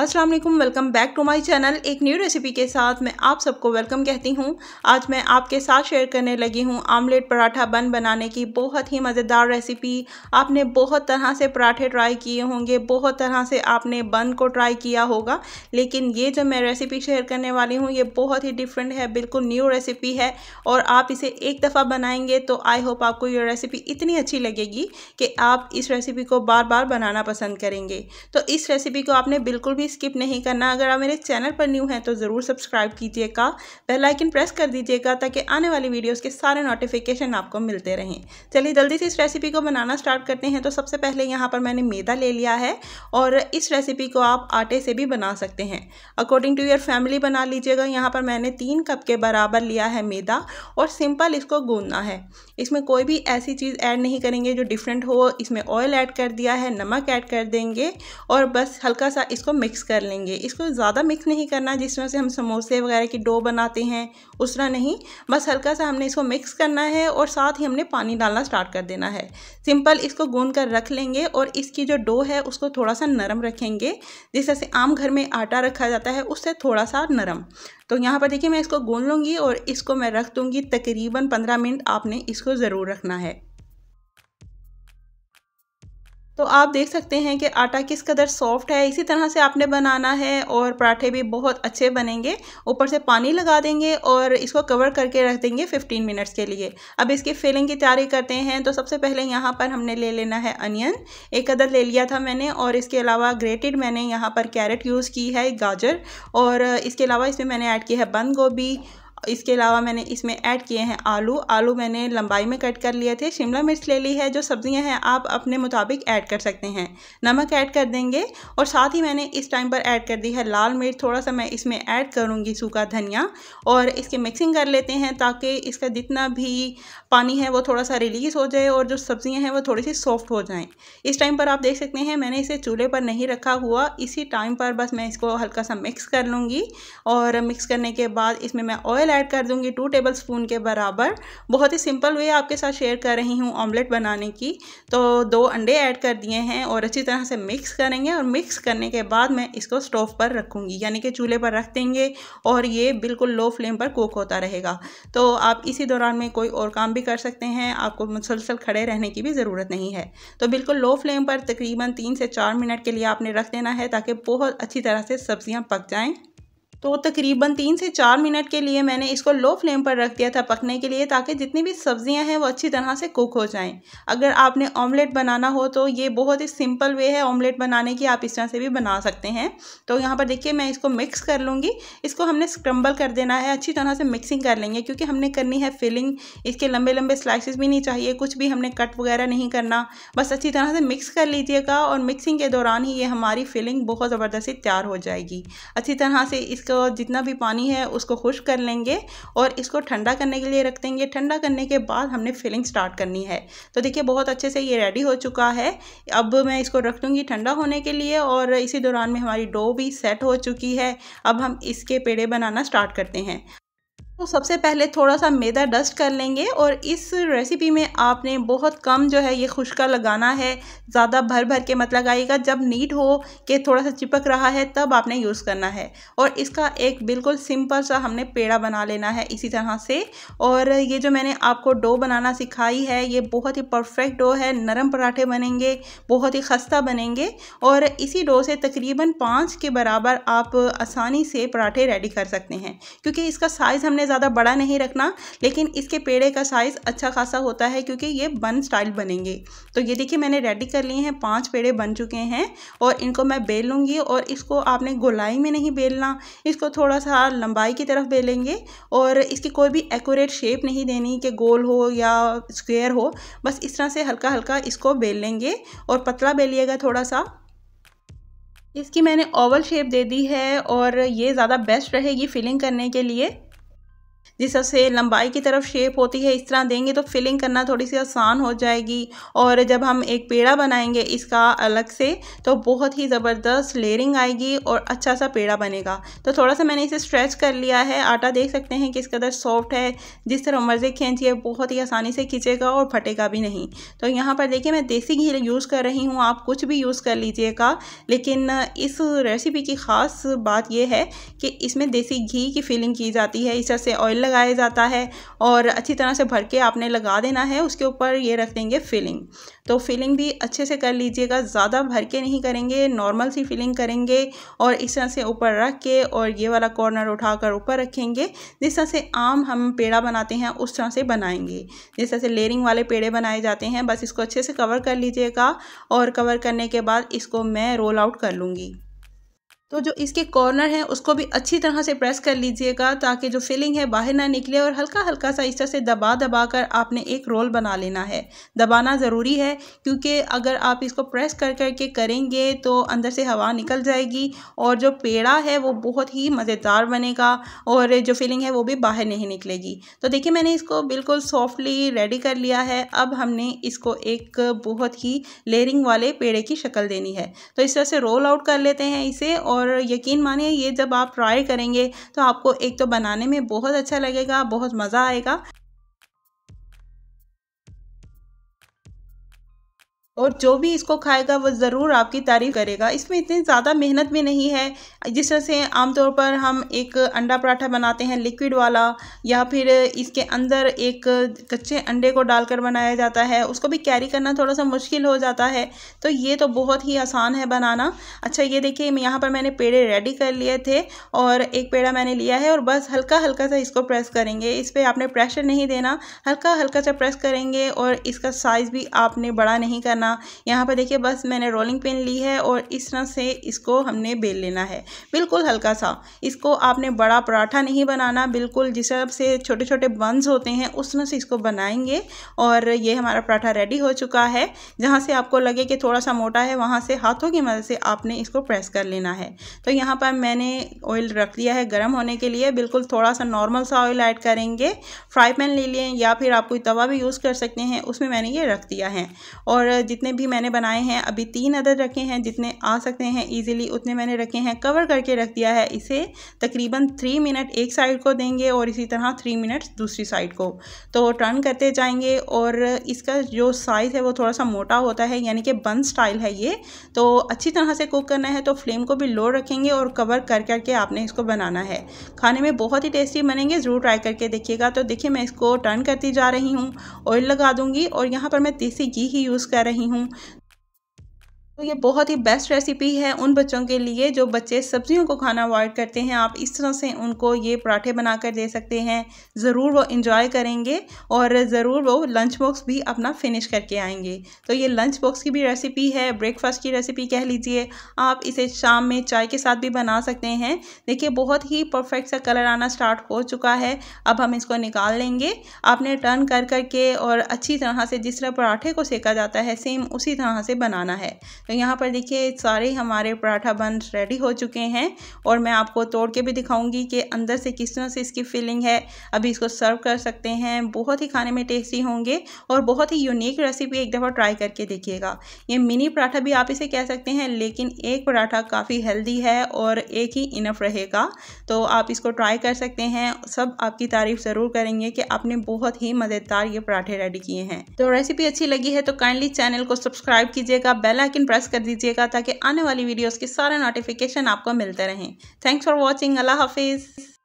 Aslam welcome back to my channel एक new recipe के साथ मैं आप सबको वेलकम कहती हूँ आज मैं आपके साथ शेयर करने लगी हूँ आमलेट पराठा बन बनाने की बहुत ही मज़ेदार रेसिपी आपने बहुत तरह से पराठे ट्राई किए होंगे बहुत तरह से आपने बन को ट्राई किया होगा लेकिन ये जो मैं रेसिपी शेयर करने वाली हूँ ये बहुत ही डिफरेंट है बिल्कुल न्यू रेसिपी है और आप इसे एक दफ़ा बनाएंगे तो आई होप आपको ये रेसिपी इतनी अच्छी लगेगी कि आप इस रेसिपी को बार बार बनाना पसंद करेंगे तो इस रेसिपी को आपने बिल्कुल भी स्किप नहीं करना अगर आप मेरे चैनल पर न्यू हैं तो ज़रूर सब्सक्राइब कीजिएगा बेल आइकन प्रेस कर दीजिएगा ताकि आने वाली वीडियोज़ के सारे नोटिफिकेशन आपको मिलते रहें चलिए जल्दी से इस रेसिपी को बनाना स्टार्ट करते हैं तो सबसे पहले यहाँ पर मैंने मैदा ले लिया है और इस रेसिपी को आप आटे से भी बना सकते हैं अकॉर्डिंग टू योर फैमिली बना लीजिएगा यहाँ पर मैंने तीन कप के बराबर लिया है मैदा और सिंपल इसको गूंदना है इसमें कोई भी ऐसी चीज़ ऐड नहीं करेंगे जो डिफरेंट हो इसमें ऑयल ऐड कर दिया है नमक ऐड कर देंगे और बस हल्का सा इसको मिक्स मिक्स कर लेंगे इसको ज़्यादा मिक्स नहीं करना जिस तरह से हम समोसे वगैरह की डो बनाते हैं उस तरह नहीं बस हल्का सा हमने इसको मिक्स करना है और साथ ही हमने पानी डालना स्टार्ट कर देना है सिंपल इसको गूंद कर रख लेंगे और इसकी जो डो है उसको थोड़ा सा नरम रखेंगे जिस तरह से आम घर में आटा रखा जाता है उससे थोड़ा सा नरम तो यहाँ पर देखिए मैं इसको गून लूँगी और इसको मैं रख दूँगी तकरीबन पंद्रह मिनट आपने इसको ज़रूर रखना है तो आप देख सकते हैं कि आटा किस कदर सॉफ्ट है इसी तरह से आपने बनाना है और पराठे भी बहुत अच्छे बनेंगे ऊपर से पानी लगा देंगे और इसको कवर करके रख देंगे 15 मिनट्स के लिए अब इसकी फिलिंग की तैयारी करते हैं तो सबसे पहले यहाँ पर हमने ले लेना है अनियन एक अदर ले लिया था मैंने और इसके अलावा ग्रेटेड मैंने यहाँ पर कैरेट यूज़ की है गाजर और इसके अलावा इसमें मैंने ऐड की है बंद गोभी इसके अलावा मैंने इसमें ऐड किए हैं आलू आलू मैंने लंबाई में कट कर लिए थे शिमला मिर्च ले ली है जो सब्ज़ियां हैं आप अपने मुताबिक ऐड कर सकते हैं नमक ऐड कर देंगे और साथ ही मैंने इस टाइम पर ऐड कर दी है लाल मिर्च थोड़ा सा मैं इसमें ऐड करूँगी सूखा धनिया और इसके मिक्सिंग कर लेते हैं ताकि इसका जितना भी पानी है वो थोड़ा सा रिलीज़ हो जाए और जो सब्ज़ियाँ हैं वो थोड़ी सी सॉफ्ट हो जाएँ इस टाइम पर आप देख सकते हैं मैंने इसे चूल्हे पर नहीं रखा हुआ इसी टाइम पर बस मैं इसको हल्का सा मिक्स कर लूँगी और मिक्स करने के बाद इसमें मैं ऑयल ऑयल ऐड कर दूंगी टू टेबल स्पून के बराबर बहुत ही सिंपल वे आपके साथ शेयर कर रही हूँ ऑमलेट बनाने की तो दो अंडे ऐड कर दिए हैं और अच्छी तरह से मिक्स करेंगे और मिक्स करने के बाद मैं इसको स्टोव पर रखूँगी यानी कि चूल्हे पर रख देंगे और ये बिल्कुल लो फ्लेम पर कुक होता रहेगा तो आप इसी दौरान में कोई और काम भी कर सकते हैं आपको मुसलसल खड़े रहने की भी ज़रूरत नहीं है तो बिल्कुल लो फ्लेम पर तकरीबन तीन से चार मिनट के लिए आपने रख देना है ताकि बहुत अच्छी तरह से सब्ज़ियाँ पक जाएँ तो तकरीबन तीन से चार मिनट के लिए मैंने इसको लो फ्लेम पर रख दिया था पकने के लिए ताकि जितनी भी सब्ज़ियाँ हैं वो अच्छी तरह से कुक हो जाएँ अगर आपने ऑमलेट बनाना हो तो ये बहुत ही सिंपल वे है ऑमलेट बनाने की आप इस तरह से भी बना सकते हैं तो यहाँ पर देखिए मैं इसको मिक्स कर लूँगी इसको हमने स्क्रम्बल कर देना है अच्छी तरह से मिक्सिंग कर लेंगे क्योंकि हमने करनी है फिलिंग इसके लंबे लंबे स्लाइसिस भी नहीं चाहिए कुछ भी हमने कट वगैरह नहीं करना बस अच्छी तरह से मिक्स कर लीजिएगा और मिक्सिंग के दौरान ही ये हमारी फिलिंग बहुत ज़बरदस्ती तैयार हो जाएगी अच्छी तरह से इसका इसको तो जितना भी पानी है उसको खुश कर लेंगे और इसको ठंडा करने के लिए रख देंगे ठंडा करने के बाद हमने फिलिंग स्टार्ट करनी है तो देखिए बहुत अच्छे से ये रेडी हो चुका है अब मैं इसको रख दूँगी ठंडा होने के लिए और इसी दौरान में हमारी डो भी सेट हो चुकी है अब हम इसके पेड़े बनाना स्टार्ट करते हैं तो सबसे पहले थोड़ा सा मैदा डस्ट कर लेंगे और इस रेसिपी में आपने बहुत कम जो है ये खुशका लगाना है ज़्यादा भर भर के मत लगाइएगा जब नीट हो के थोड़ा सा चिपक रहा है तब आपने यूज़ करना है और इसका एक बिल्कुल सिंपल सा हमने पेड़ा बना लेना है इसी तरह से और ये जो मैंने आपको डो बनाना सिखाई है ये बहुत ही परफेक्ट डो है नरम पराठे बनेंगे बहुत ही खस्ता बनेंगे और इसी डो से तकरीबन पाँच के बराबर आप आसानी से पराठे रेडी कर सकते हैं क्योंकि इसका साइज़ हमने ज़्यादा बड़ा नहीं रखना लेकिन इसके पेड़े का साइज़ अच्छा खासा होता है क्योंकि ये बन स्टाइल बनेंगे तो ये देखिए मैंने रेडी कर लिए हैं पाँच पेड़े बन चुके हैं और इनको मैं बेल लूँगी और इसको आपने गोलाई में नहीं बेलना इसको थोड़ा सा लंबाई की तरफ बेलेंगे और इसकी कोई भी एकूरेट शेप नहीं देनी कि गोल हो या स्क्वेयर हो बस इस तरह से हल्का हल्का इसको बेल लेंगे और पतला बेलिएगा थोड़ा सा इसकी मैंने ओवल शेप दे दी है और ये ज़्यादा बेस्ट रहेगी फिलिंग करने के लिए जिस तरह से लंबाई की तरफ शेप होती है इस तरह देंगे तो फिलिंग करना थोड़ी सी आसान हो जाएगी और जब हम एक पेड़ा बनाएंगे इसका अलग से तो बहुत ही ज़बरदस्त लेयरिंग आएगी और अच्छा सा पेड़ा बनेगा तो थोड़ा सा मैंने इसे स्ट्रेच कर लिया है आटा देख सकते हैं किस कदर सॉफ्ट है जिस तरह मर्जी खींचिए बहुत ही आसानी से खींचेगा और फटेगा भी नहीं तो यहाँ पर देखिए मैं देसी घी यूज़ कर रही हूँ आप कुछ भी यूज़ कर लीजिएगा लेकिन इस रेसिपी की ख़ास बात यह है कि इसमें देसी घी की फिलिंग की जाती है इस तरह से ऑयल लगाया जाता है और अच्छी तरह से भर के आपने लगा देना है उसके ऊपर ये रख देंगे फिलिंग तो फिलिंग भी अच्छे से कर लीजिएगा ज़्यादा भर के नहीं करेंगे नॉर्मल सी फिलिंग करेंगे और इस तरह से ऊपर रख के और ये वाला कॉर्नर उठाकर ऊपर रखेंगे जिस तरह से आम हम पेड़ा बनाते हैं उस तरह से बनाएंगे जिस तरह से लेयरिंग वाले पेड़े बनाए जाते हैं बस इसको अच्छे से कवर कर लीजिएगा और कवर करने के बाद इसको मैं रोल आउट कर लूँगी तो जो इसके कॉर्नर हैं उसको भी अच्छी तरह से प्रेस कर लीजिएगा ताकि जो फिलिंग है बाहर ना निकले और हल्का हल्का सा इस तरह से दबा दबा कर आपने एक रोल बना लेना है दबाना ज़रूरी है क्योंकि अगर आप इसको प्रेस कर करके करेंगे तो अंदर से हवा निकल जाएगी और जो पेड़ा है वो बहुत ही मज़ेदार बनेगा और जो फिलिंग है वो भी बाहर नहीं निकलेगी तो देखिए मैंने इसको बिल्कुल सॉफ्टली रेडी कर लिया है अब हमने इसको एक बहुत ही लेयरिंग वाले पेड़े की शक्ल देनी है तो इस तरह से रोल आउट कर लेते हैं इसे और और यकीन मानिए ये जब आप ट्राई करेंगे तो आपको एक तो बनाने में बहुत अच्छा लगेगा बहुत मज़ा आएगा और जो भी इसको खाएगा वो ज़रूर आपकी तारीफ़ करेगा इसमें इतनी ज़्यादा मेहनत भी नहीं है जिस तरह से आमतौर पर हम एक अंडा पराठा बनाते हैं लिक्विड वाला या फिर इसके अंदर एक कच्चे अंडे को डालकर बनाया जाता है उसको भी कैरी करना थोड़ा सा मुश्किल हो जाता है तो ये तो बहुत ही आसान है बनाना अच्छा ये देखिए यहाँ पर मैंने पेड़े रेडी कर लिए थे और एक पेड़ा मैंने लिया है और बस हल्का हल्का सा इसको प्रेस करेंगे इस पर आपने प्रेशर नहीं देना हल्का हल्का सा प्रेस करेंगे और इसका साइज़ भी आपने बड़ा नहीं करना करना यहाँ पर देखिए बस मैंने रोलिंग पिन ली है और इस तरह से इसको हमने बेल लेना है बिल्कुल हल्का सा इसको आपने बड़ा पराठा नहीं बनाना बिल्कुल जिस तरह से छोटे छोटे बंस होते हैं उस तरह से इसको बनाएंगे और ये हमारा पराठा रेडी हो चुका है जहाँ से आपको लगे कि थोड़ा सा मोटा है वहाँ से हाथों की मदद से आपने इसको प्रेस कर लेना है तो यहाँ पर मैंने ऑयल रख लिया है गर्म होने के लिए बिल्कुल थोड़ा सा नॉर्मल सा ऑयल ऐड करेंगे फ्राई पैन ले लें या फिर आप कोई तवा भी यूज़ कर सकते हैं उसमें मैंने ये रख दिया है और जितने जितने भी मैंने बनाए हैं अभी तीन अदद रखे हैं जितने आ सकते हैं ईजिली उतने मैंने रखे हैं कवर करके रख दिया है इसे तकरीबन थ्री मिनट एक साइड को देंगे और इसी तरह थ्री मिनट दूसरी साइड को तो टर्न करते जाएंगे और इसका जो साइज़ है वो थोड़ा सा मोटा होता है यानी कि बन स्टाइल है ये तो अच्छी तरह से कुक करना है तो फ्लेम को भी लो रखेंगे और कवर कर करके आपने इसको बनाना है खाने में बहुत ही टेस्टी बनेंगे ज़रूर ट्राई करके देखिएगा तो देखिए मैं इसको टर्न करती जा रही हूँ ऑयल लगा दूँगी और यहाँ पर मैं देसी घी ही यूज़ कर रही रही हूँ तो ये बहुत ही बेस्ट रेसिपी है उन बच्चों के लिए जो बच्चे सब्जियों को खाना अवॉइड करते हैं आप इस तरह से उनको ये पराठे बनाकर दे सकते हैं ज़रूर वो इंजॉय करेंगे और ज़रूर वो लंच बॉक्स भी अपना फिनिश करके आएंगे तो ये लंच बॉक्स की भी रेसिपी है ब्रेकफास्ट की रेसिपी कह लीजिए आप इसे शाम में चाय के साथ भी बना सकते हैं देखिए बहुत ही परफेक्ट सा कलर आना स्टार्ट हो चुका है अब हम इसको निकाल लेंगे आपने टर्न कर करके और अच्छी तरह से जिस तरह पराठे को सेका जाता है सेम उसी तरह से बनाना है तो यहाँ पर देखिए सारे हमारे पराठा बन रेडी हो चुके हैं और मैं आपको तोड़ के भी दिखाऊंगी कि अंदर से किस तरह से इसकी फीलिंग है अभी इसको सर्व कर सकते हैं बहुत ही खाने में टेस्टी होंगे और बहुत ही यूनिक रेसिपी एक दफ़ा ट्राई करके देखिएगा ये मिनी पराठा भी आप इसे कह सकते हैं लेकिन एक पराठा काफ़ी हेल्दी है और एक ही इनफ रहेगा तो आप इसको ट्राई कर सकते हैं सब आपकी तारीफ़ ज़रूर करेंगे कि आपने बहुत ही मज़ेदार ये पराठे रेडी किए हैं तो रेसिपी अच्छी लगी है तो काइंडली चैनल को सब्सक्राइब कीजिएगा बेल आइकन प्रेस प्रेस कर दीजिएगा ताकि आने वाली वीडियोस के सारे नोटिफिकेशन आपको मिलते रहें थैंक्स फॉर वॉचिंग अल्लाह हाफिज़